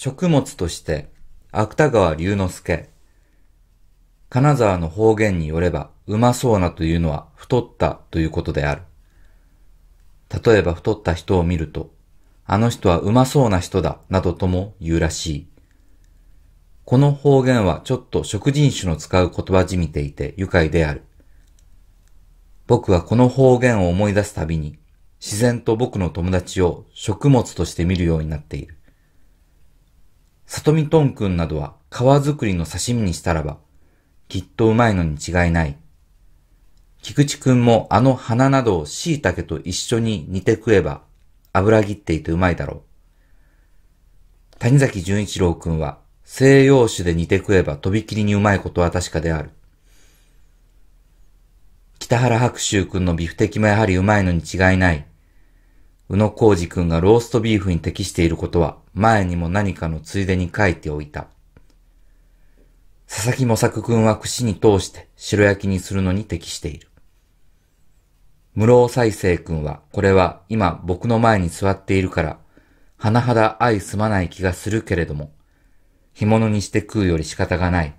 食物として、芥川龍之介。金沢の方言によれば、うまそうなというのは太ったということである。例えば太った人を見ると、あの人はうまそうな人だ、などとも言うらしい。この方言はちょっと食人種の使う言葉じみていて愉快である。僕はこの方言を思い出すたびに、自然と僕の友達を食物として見るようになっている。里見とんくんなどは皮作りの刺身にしたらば、きっとうまいのに違いない。菊池くんもあの花などを椎茸と一緒に煮て食えば、油切っていてうまいだろう。谷崎潤一郎くんは、西洋酒で煮て食えばとびきりにうまいことは確かである。北原白秋くんのビフテキもやはりうまいのに違いない。宇野浩二君がローストビーフに適していることは前にも何かのついでに書いておいた。佐々木模作君は串に通して白焼きにするのに適している。室尾再生君はこれは今僕の前に座っているから、甚だ愛すまない気がするけれども、干物にして食うより仕方がない。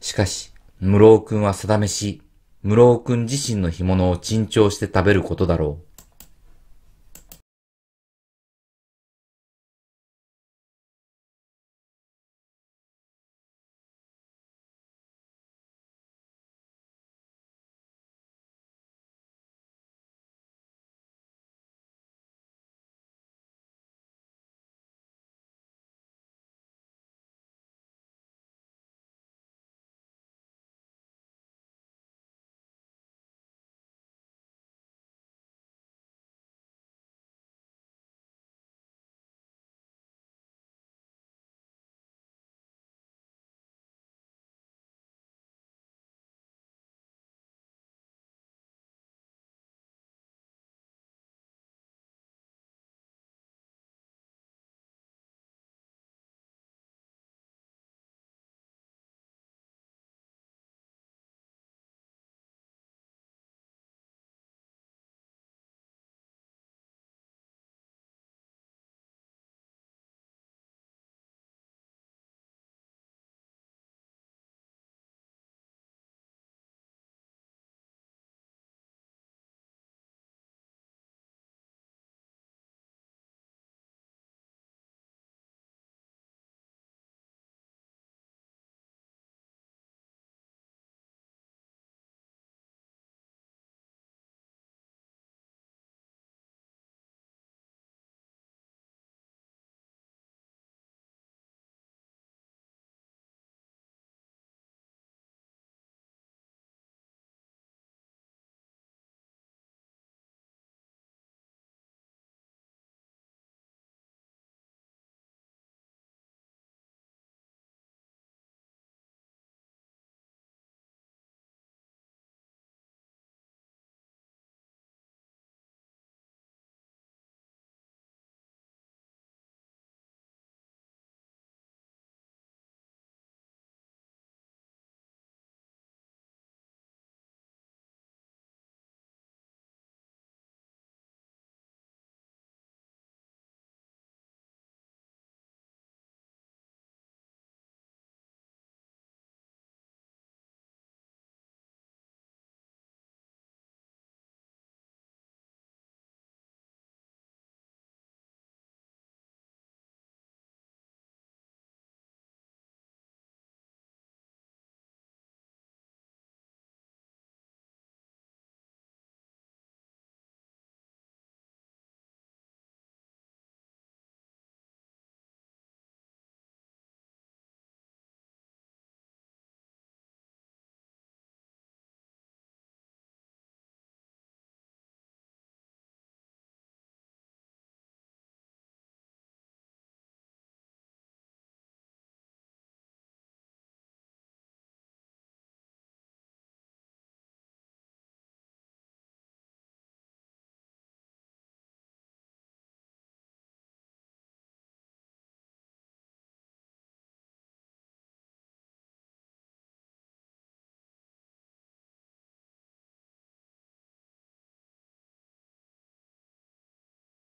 しかし、室尾君は定めし、室尾君自身の干物を珍重して食べることだろう。